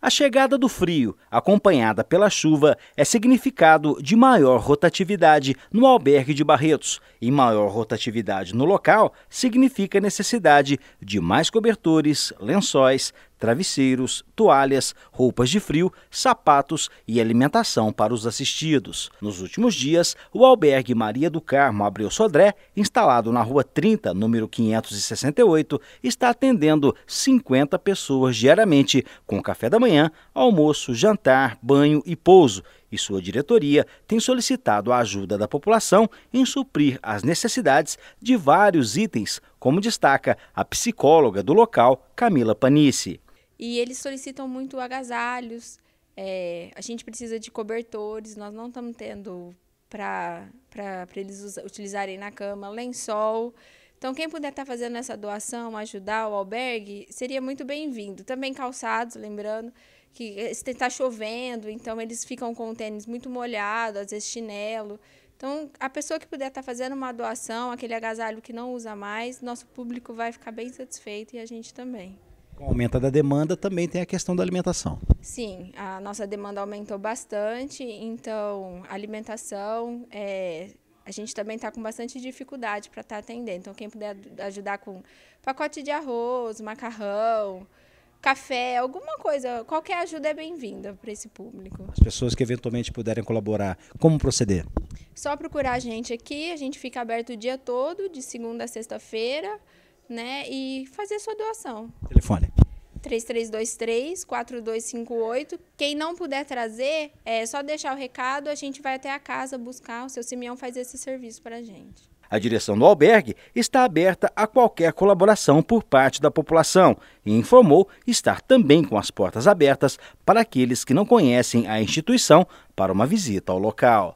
A chegada do frio, acompanhada pela chuva, é significado de maior rotatividade no albergue de Barretos. E maior rotatividade no local significa necessidade de mais cobertores, lençóis, travesseiros, toalhas, roupas de frio, sapatos e alimentação para os assistidos. Nos últimos dias, o albergue Maria do Carmo Abreu Sodré, instalado na Rua 30, número 568, está atendendo 50 pessoas diariamente, com café da manhã, almoço, jantar, banho e pouso, e sua diretoria têm solicitado a ajuda da população em suprir as necessidades de vários itens, como destaca a psicóloga do local, Camila Panice. E eles solicitam muito agasalhos, é, a gente precisa de cobertores, nós não estamos tendo para eles utilizarem na cama lençol. Então, quem puder estar tá fazendo essa doação, ajudar o albergue, seria muito bem-vindo. Também calçados, lembrando que está chovendo, então eles ficam com o tênis muito molhado, às vezes chinelo. Então, a pessoa que puder estar tá fazendo uma doação, aquele agasalho que não usa mais, nosso público vai ficar bem satisfeito e a gente também. Com o aumento da demanda, também tem a questão da alimentação. Sim, a nossa demanda aumentou bastante, então alimentação, é, a gente também está com bastante dificuldade para estar tá atendendo. Então, quem puder ajudar com pacote de arroz, macarrão, café, alguma coisa, qualquer ajuda é bem-vinda para esse público. As pessoas que eventualmente puderem colaborar, como proceder? Só procurar a gente aqui, a gente fica aberto o dia todo, de segunda a sexta-feira, né? E fazer sua doação. Telefone. 3323 4258. Quem não puder trazer, é só deixar o recado, a gente vai até a casa buscar. O seu Simeão faz esse serviço para a gente. A direção do albergue está aberta a qualquer colaboração por parte da população e informou estar também com as portas abertas para aqueles que não conhecem a instituição para uma visita ao local.